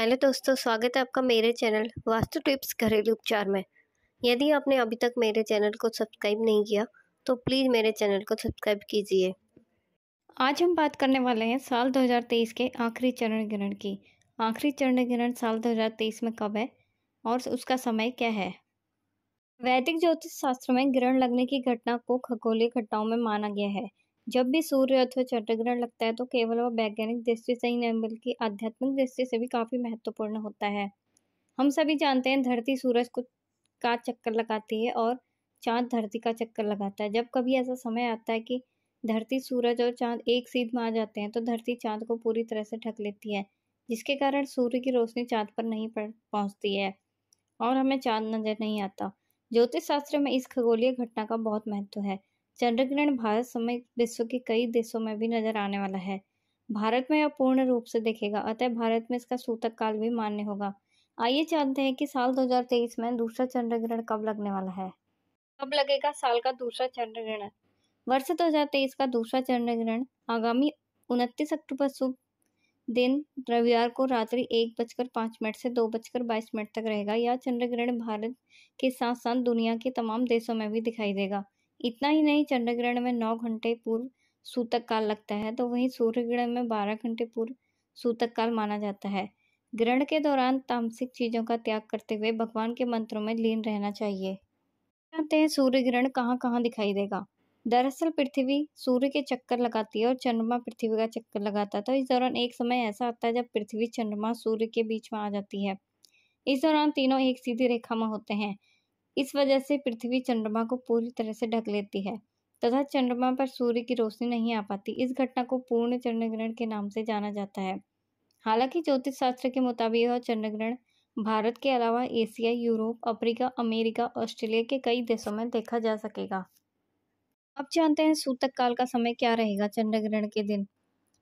hello तो दोस्तों स्वागत है आपका मेरे चैनल वास्तु टिप्स घरेलू उपचार में यदि आपने अभी तक मेरे चैनल को सब्सक्राइब नहीं किया तो प्लीज़ मेरे चैनल को सब्सक्राइब कीजिए आज हम बात करने वाले हैं साल 2023 के आखिरी चरण ग्रहण की आखिरी चरण ग्रहण साल 2023 में कब है और उसका समय क्या है वैदिक ज्योतिष शास्त्र में ग्रहण लगने की घटना को खगोलीय घटनाओं में माना गया है जब भी सूर्य अथवा चंद्रग्रहण लगता है तो केवल वह वैज्ञानिक दृष्टि से ही नहीं बल्कि आध्यात्मिक दृष्टि से भी काफ़ी महत्वपूर्ण होता है हम सभी जानते हैं धरती सूरज को का चक्कर लगाती है और चांद धरती का चक्कर लगाता है जब कभी ऐसा समय आता है कि धरती सूरज और चांद एक सीध में आ जाते हैं तो धरती चांद को पूरी तरह से ढक लेती है जिसके कारण सूर्य की रोशनी चांद पर नहीं पहुंचती है और हमें चांद नजर नहीं आता ज्योतिष शास्त्र में इस खगोलीय घटना का बहुत महत्व है चंद्रग्रहण भारत समेत विश्व के कई देशों में भी नजर आने वाला है भारत में यह पूर्ण रूप से देखेगा अतः भारत में इसका सूतक काल भी मान्य होगा आइए जानते हैं कि साल 2023 में दूसरा चंद्रग्रहण कब लगने वाला है कब लगेगा साल का दूसरा चंद्रग्रहण वर्ष 2023 का दूसरा चंद्रग्रहण आगामी उनतीस अक्टूबर शुभ दिन रविवार को रात्रि एक बजकर पांच मिनट से दो बजकर बाईस मिनट तक रहेगा यह चंद्रग्रहण भारत के साथ साथ दुनिया के तमाम देशों में भी दिखाई देगा इतना ही नहीं चंद्रग्रहण में नौ घंटे पूर्व सूतक काल लगता है तो वहीं सूर्य ग्रहण में बारह घंटे पूर्व सूतक काल माना जाता है ग्रहण के दौरान तामसिक चीज़ों का त्याग करते हुए भगवान के मंत्रों में लीन रहना चाहिए जानते हैं सूर्य ग्रहण कहाँ कहाँ दिखाई देगा दरअसल पृथ्वी सूर्य के चक्कर लगाती है और चंद्रमा पृथ्वी का चक्कर लगाता है तो इस दौरान एक समय ऐसा आता है जब पृथ्वी चंद्रमा सूर्य के बीच में आ जाती है इस दौरान तीनों एक सीधी रेखा में होते हैं इस वजह से पृथ्वी चंद्रमा को पूरी तरह से ढक लेती है तथा चंद्रमा पर सूर्य की रोशनी नहीं आ पाती इस घटना को पूर्ण चंद्रग्रहण के नाम से जाना जाता है हालांकि ज्योतिष शास्त्र के मुताबिक यह चंद्रग्रहण भारत के अलावा Asia Europe Africa America Australia के कई देशों में देखा जा सकेगा अब जानते हैं सूतक काल का समय क्या रहेगा चंद्रग्रहण के दिन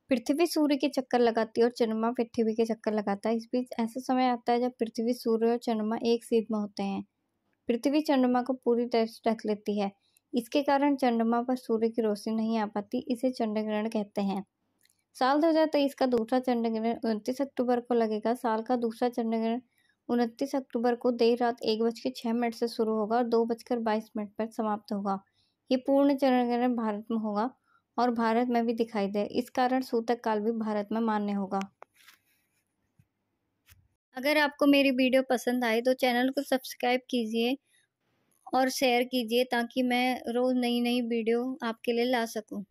पृथ्वी सूर्य के चक्कर लगाती है और चंद्रमा पृथ्वी के चक्कर लगाता है इस बीच ऐसा समय आता है जब पृथ्वी सूर्य और चंद्रमा एक सीध में होते हैं पृथ्वी चंद्रमा को पूरी तरह से ढक लेती है इसके कारण चंद्रमा पर सूर्य की रोशनी नहीं आ पाती इसे चंद्रग्रहण कहते हैं साल 2023 का दूसरा चंद्रग्रहण उनतीस अक्टूबर को लगेगा साल का दूसरा चंद्रग्रहण उनतीस अक्टूबर को देर रात एक बज के छः मिनट से शुरू होगा और दो बजकर बाईस मिनट पर समाप्त होगा ये पूर्ण चंद्रग्रहण भारत में होगा और भारत में भी दिखाई दे इस कारण सूतक काल भी भारत में मान्य होगा अगर आपको मेरी वीडियो पसंद आए तो चैनल को सब्सक्राइब कीजिए और शेयर कीजिए ताकि मैं रोज़ नई नई वीडियो आपके लिए ला सकूँ